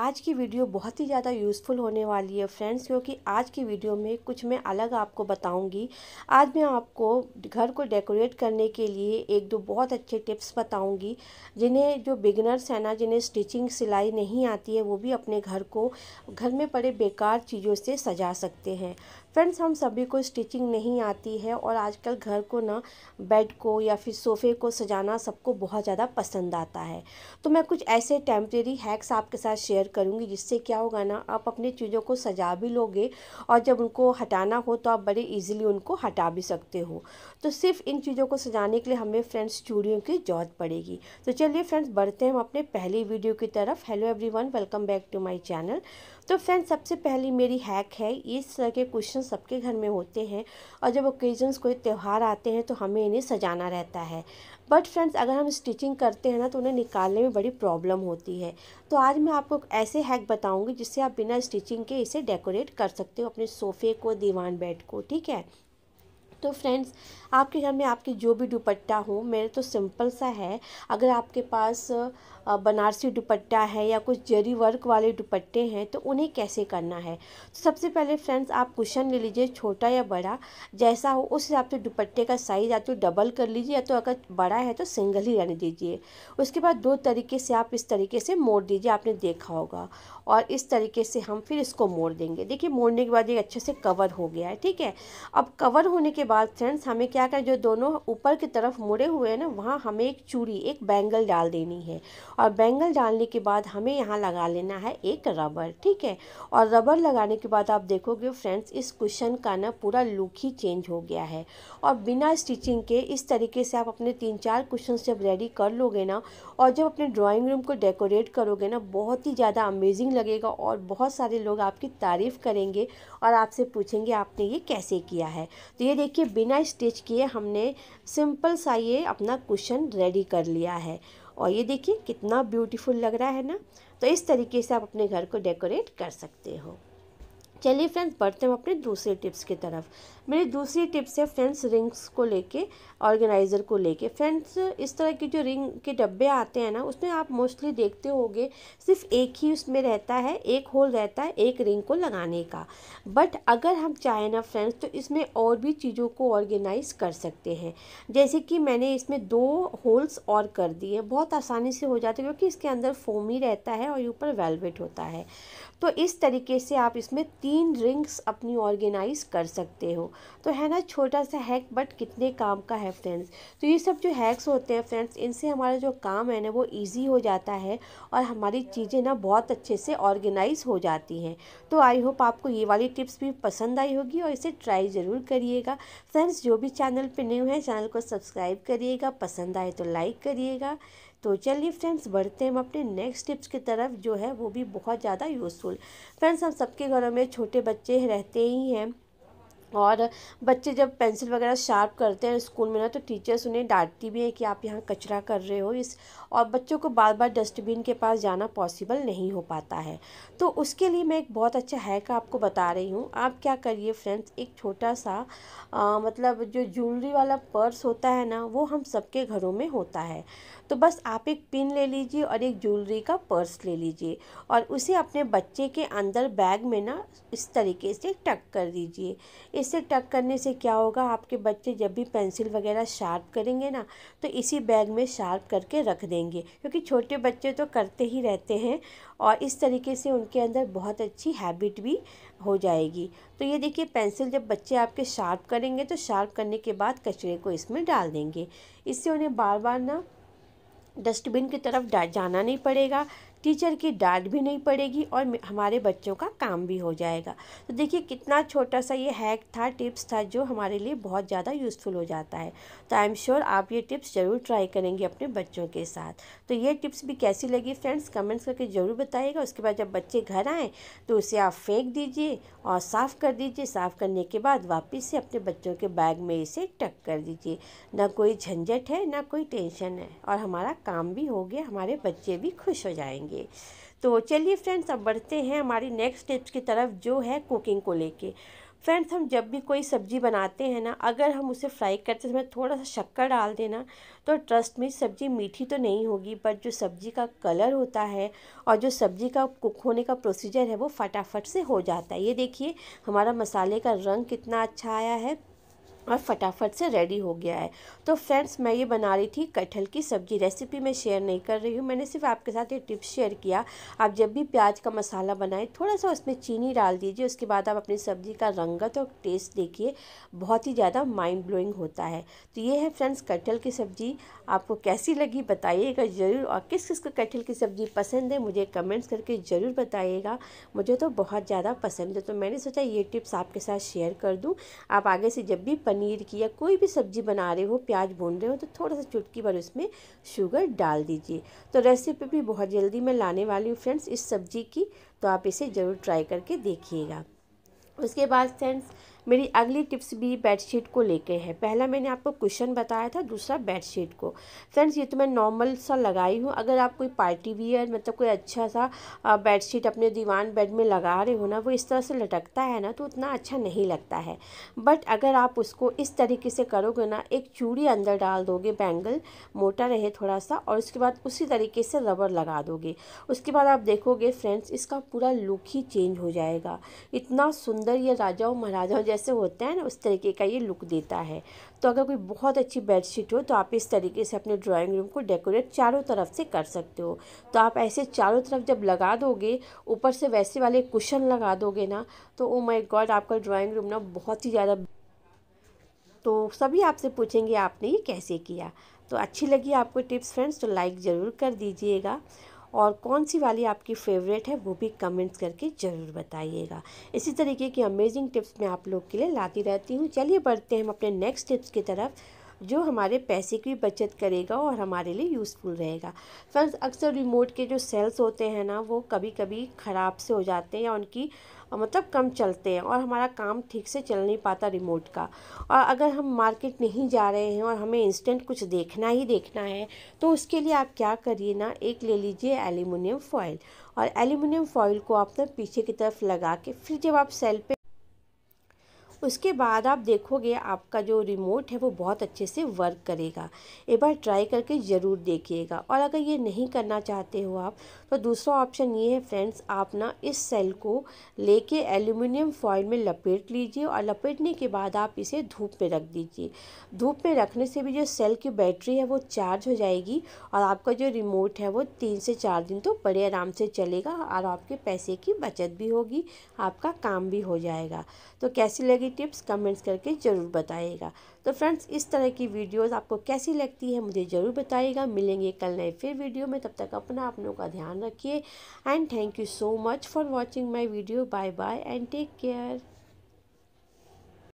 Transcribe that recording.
आज की वीडियो बहुत ही ज़्यादा यूज़फुल होने वाली है फ्रेंड्स क्योंकि आज की वीडियो में कुछ मैं अलग आपको बताऊंगी आज मैं आपको घर को डेकोरेट करने के लिए एक दो बहुत अच्छे टिप्स बताऊंगी जिन्हें जो बिगनर्स हैं ना जिन्हें स्टिचिंग सिलाई नहीं आती है वो भी अपने घर को घर में पड़े बेकार चीज़ों से सजा सकते हैं फ्रेंड्स हम सभी को स्टिचिंग नहीं आती है और आजकल घर को ना बेड को या फिर सोफ़े को सजाना सबको बहुत ज़्यादा पसंद आता है तो मैं कुछ ऐसे टेम्प्रेरी हैक्स आपके साथ शेयर करूँगी जिससे क्या होगा ना आप अपनी चीज़ों को सजा भी लोगे और जब उनको हटाना हो तो आप बड़े ईजिली उनको हटा भी सकते हो तो सिर्फ इन चीज़ों को सजाने के लिए हमें फ्रेंड्स चूड़ियों की ज़रूरत पड़ेगी तो चलिए फ्रेंड्स बढ़ते हैं हम अपने पहली वीडियो की तरफ hello every welcome back to my channel तो फ्रेंड्स सबसे पहली मेरी हैक है इस तरह के क्वेश्चन सबके घर में होते हैं और जब ओकेजन्स कोई त्यौहार आते हैं तो हमें इन्हें सजाना रहता है बट फ्रेंड्स अगर हम स्टिचिंग करते हैं ना तो उन्हें निकालने में बड़ी प्रॉब्लम होती है तो आज मैं आपको ऐसे हैक बताऊँगी जिससे आप बिना स्टिचिंग के इसे डेकोरेट कर सकते हो अपने सोफ़े को दीवान बेड को ठीक है तो फ्रेंड्स आपके घर में आपकी जो भी दुपट्टा हो मेरे तो सिंपल सा है अगर आपके पास बनारसी दुपट्टा है या कुछ जरी वर्क वाले दुपट्टे हैं तो उन्हें कैसे करना है तो सबसे पहले फ्रेंड्स आप कुशन ले लीजिए छोटा या बड़ा जैसा हो उस हिसाब से दुपट्टे का साइज़ या तो डबल कर लीजिए या तो अगर बड़ा है तो सिंगल ही रहने दीजिए उसके बाद दो तरीके से आप इस तरीके से मोड़ दीजिए आपने देखा होगा और इस तरीके से हम फिर इसको मोड़ देंगे देखिए मोड़ने के बाद ये अच्छे से कवर हो गया है ठीक है अब कवर होने के बाद फ्रेंड्स हमें क्या करें जो दोनों ऊपर की तरफ मुड़े हुए हैं ना वहाँ हमें एक चूड़ी एक बैंगल डाल देनी है और बैंगल डालने के बाद हमें यहाँ लगा लेना है एक रबर ठीक है और रबर लगाने के बाद आप देखोगे फ्रेंड्स इस कुशन का ना पूरा लुक ही चेंज हो गया है और बिना स्टिचिंग के इस तरीके से आप अपने तीन चार कुशन जब रेडी कर लोगे ना और जब अपने ड्राॅइंग रूम को डेकोरेट करोगे ना बहुत ही ज़्यादा अमेजिंग लगेगा और बहुत सारे लोग आपकी तारीफ़ करेंगे और आपसे पूछेंगे आपने ये कैसे किया है तो ये देखिए बिना स्टिच किए हमने सिंपल सा ये अपना कुशन रेडी कर लिया है और ये देखिए कितना ब्यूटीफुल लग रहा है ना तो इस तरीके से आप अपने घर को डेकोरेट कर सकते हो चलिए फ्रेंड्स बढ़ते हैं अपने दूसरे टिप्स की तरफ मेरी दूसरी टिप्स है फ्रेंड्स रिंग्स को लेके ऑर्गेनाइज़र को लेके फ्रेंड्स इस तरह के जो रिंग के डब्बे आते हैं ना उसमें आप मोस्टली देखते होंगे सिर्फ एक ही उसमें रहता है एक होल रहता है एक रिंग को लगाने का बट अगर हम चाहें ना फ्रेंड्स तो इसमें और भी चीज़ों को ऑर्गेनाइज़ कर सकते हैं जैसे कि मैंने इसमें दो होल्स और कर दिए बहुत आसानी से हो जाते क्योंकि इसके अंदर फोम ही रहता है और ऊपर वेलवेट होता है तो इस तरीके से आप इसमें तीन रिंग्स अपनी ऑर्गेनाइज कर सकते हो तो है ना छोटा सा हैक बट कितने काम का है फ्रेंड्स तो ये सब जो हैक्स होते हैं फ्रेंड्स इनसे हमारा जो काम है ना वो ईजी हो जाता है और हमारी चीज़ें ना बहुत अच्छे से ऑर्गेनाइज हो जाती हैं तो आई होप आपको ये वाली टिप्स भी पसंद आई होगी और इसे ट्राई ज़रूर करिएगा फ्रेंड्स जो भी चैनल पर न्यू है चैनल को सब्सक्राइब करिएगा पसंद आए तो लाइक करिएगा तो चलिए फ्रेंड्स बढ़ते हैं हम अपने नेक्स्ट टिप्स की तरफ जो है वो भी बहुत ज़्यादा यूज़फुल फ्रेंड्स हम सबके घरों में छोटे बच्चे रहते ही हैं और बच्चे जब पेंसिल वगैरह शार्प करते हैं स्कूल में ना तो टीचर्स उन्हें डांटती भी हैं कि आप यहाँ कचरा कर रहे हो इस और बच्चों को बार बार डस्टबिन के पास जाना पॉसिबल नहीं हो पाता है तो उसके लिए मैं एक बहुत अच्छा हैक आपको बता रही हूँ आप क्या करिए फ्रेंड्स एक छोटा सा आ, मतलब जो ज्वेलरी वाला पर्स होता है ना वो हम सबके घरों में होता है तो बस आप एक पिन ले लीजिए और एक ज्वेलरी का पर्स ले लीजिए और उसे अपने बच्चे के अंदर बैग में ना इस तरीके से टक कर दीजिए इससे टक करने से क्या होगा आपके बच्चे जब भी पेंसिल वगैरह शार्प करेंगे ना तो इसी बैग में शार्प करके रख देंगे क्योंकि छोटे बच्चे तो करते ही रहते हैं और इस तरीके से उनके अंदर बहुत अच्छी हैबिट भी हो जाएगी तो ये देखिए पेंसिल जब बच्चे आपके शार्प करेंगे तो शार्प करने के बाद कचरे को इसमें डाल देंगे इससे उन्हें बार बार ना डस्टबिन की तरफ जाना नहीं पड़ेगा टीचर की डांट भी नहीं पड़ेगी और हमारे बच्चों का काम भी हो जाएगा तो देखिए कितना छोटा सा ये हैक था टिप्स था जो हमारे लिए बहुत ज़्यादा यूज़फुल हो जाता है तो आई एम श्योर आप ये टिप्स ज़रूर ट्राई करेंगे अपने बच्चों के साथ तो ये टिप्स भी कैसी लगी फ्रेंड्स कमेंट्स करके ज़रूर बताइएगा उसके बाद जब बच्चे घर आएँ तो उसे आप फेंक दीजिए और साफ़ कर दीजिए साफ़ करने के बाद वापस से अपने बच्चों के बैग में इसे टक कर दीजिए ना कोई झंझट है ना कोई टेंशन है और हमारा काम भी हो गया हमारे बच्चे भी खुश हो जाएंगे जाएंगे तो चलिए फ्रेंड्स अब बढ़ते हैं हमारी नेक्स्ट स्टेप्स की तरफ जो है कुकिंग को लेके फ्रेंड्स हम जब भी कोई सब्ज़ी बनाते हैं ना अगर हम उसे फ्राई करते समय थोड़ा सा शक्कर डाल देना तो ट्रस्ट में सब्ज़ी मीठी तो नहीं होगी बट जो सब्ज़ी का कलर होता है और जो सब्ज़ी का कुक होने का प्रोसीजर है वो फटाफट से हो जाता है ये देखिए हमारा मसाले का रंग कितना अच्छा आया है और फटाफट से रेडी हो गया है तो फ्रेंड्स मैं ये बना रही थी कटहल की सब्ज़ी रेसिपी मैं शेयर नहीं कर रही हूँ मैंने सिर्फ आपके साथ ये टिप्स शेयर किया आप जब भी प्याज का मसाला बनाएं थोड़ा सा उसमें चीनी डाल दीजिए उसके बाद आप अपनी सब्ज़ी का रंगत और टेस्ट देखिए बहुत ही ज़्यादा माइंड ब्लोइंग होता है तो ये है फ्रेंड्स कटहल की सब्ज़ी आपको कैसी लगी बताइएगा ज़रूर और किस किस को कटहल की सब्ज़ी पसंद है मुझे कमेंट्स करके ज़रूर बताइएगा मुझे तो बहुत ज़्यादा पसंद है तो मैंने सोचा ये टिप्स आपके साथ शेयर कर दूँ आप आगे से जब भी पनीर की या कोई भी सब्ज़ी बना रहे हो प्याज भून रहे हो तो थोड़ा सा चुटकी भर उसमें शुगर डाल दीजिए तो रेसिपी भी बहुत जल्दी मैं लाने वाली हूँ फ्रेंड्स इस सब्ज़ी की तो आप इसे ज़रूर ट्राई करके देखिएगा उसके बाद फ्रेंड्स मेरी अगली टिप्स भी बेडशीट को लेके हैं पहला मैंने आपको कुशन बताया था दूसरा बेडशीट को फ्रेंड्स ये तो मैं नॉर्मल सा लगाई हूँ अगर आप कोई पार्टी वियर मतलब कोई अच्छा सा बेडशीट अपने दीवान बेड में लगा रहे हो ना वो इस तरह से लटकता है ना तो उतना अच्छा नहीं लगता है बट अगर आप उसको इस तरीके से करोगे ना एक चूड़ी अंदर डाल दोगे बैंगल मोटा रहे थोड़ा सा और उसके बाद उसी तरीके से रबर लगा दोगे उसके बाद आप देखोगे फ्रेंड्स इसका पूरा लुक ही चेंज हो जाएगा इतना सुंदर ये राजाओं महाराजाओं जैसे जैसे होता है ना उस तरीके का ये लुक देता है तो अगर कोई बहुत अच्छी बेडशीट हो तो आप इस तरीके से अपने ड्राइंग रूम को डेकोरेट चारों तरफ से कर सकते हो तो आप ऐसे चारों तरफ जब लगा दोगे ऊपर से वैसे वाले कुशन लगा दोगे ना तो ओ माई गॉड आपका ड्राॅइंग रूम ना बहुत ही ज़्यादा तो सभी आपसे पूछेंगे आपने ये कैसे किया तो अच्छी लगी आपको टिप्स फ्रेंड्स तो लाइक ज़रूर कर दीजिएगा और कौन सी वाली आपकी फेवरेट है वो भी कमेंट्स करके ज़रूर बताइएगा इसी तरीके की अमेजिंग टिप्स मैं आप लोग के लिए लाती रहती हूँ चलिए बढ़ते हैं हम अपने नेक्स्ट टिप्स की तरफ जो हमारे पैसे की बचत करेगा और हमारे लिए यूज़फुल रहेगा फ्रेंड्स अक्सर रिमोट के जो सेल्स होते हैं ना वो कभी कभी ख़राब से हो जाते हैं या उनकी मतलब कम चलते हैं और हमारा काम ठीक से चल नहीं पाता रिमोट का और अगर हम मार्केट नहीं जा रहे हैं और हमें इंस्टेंट कुछ देखना ही देखना है तो उसके लिए आप क्या करिए ना एक ले लीजिए एल्यूमिनियम फॉइल और एल्यूमिनियम फॉइल को आप ना पीछे की तरफ लगा के फिर जब आप सेल पे उसके बाद आप देखोगे आपका जो रिमोट है वो बहुत अच्छे से वर्क करेगा एक बार ट्राई करके ज़रूर देखिएगा और अगर ये नहीं करना चाहते हो आप तो दूसरा ऑप्शन ये है फ्रेंड्स आप ना इस सेल को लेके एल्यूमिनियम फॉइल में लपेट लीजिए और लपेटने के बाद आप इसे धूप में रख दीजिए धूप में रखने से भी जो सेल की बैटरी है वो चार्ज हो जाएगी और आपका जो रिमोट है वो तीन से चार दिन तो बड़े आराम से चलेगा और आपके पैसे की बचत भी होगी आपका काम भी हो जाएगा तो कैसी लगी की टिप्स कमेंट्स करके ज़रूर बताइएगा तो फ्रेंड्स इस तरह की वीडियोस आपको कैसी लगती है मुझे ज़रूर बताइएगा मिलेंगे कल नए फिर वीडियो में तब तक अपना आप लोगों का ध्यान रखिए and thank you so much for watching my video bye bye and take care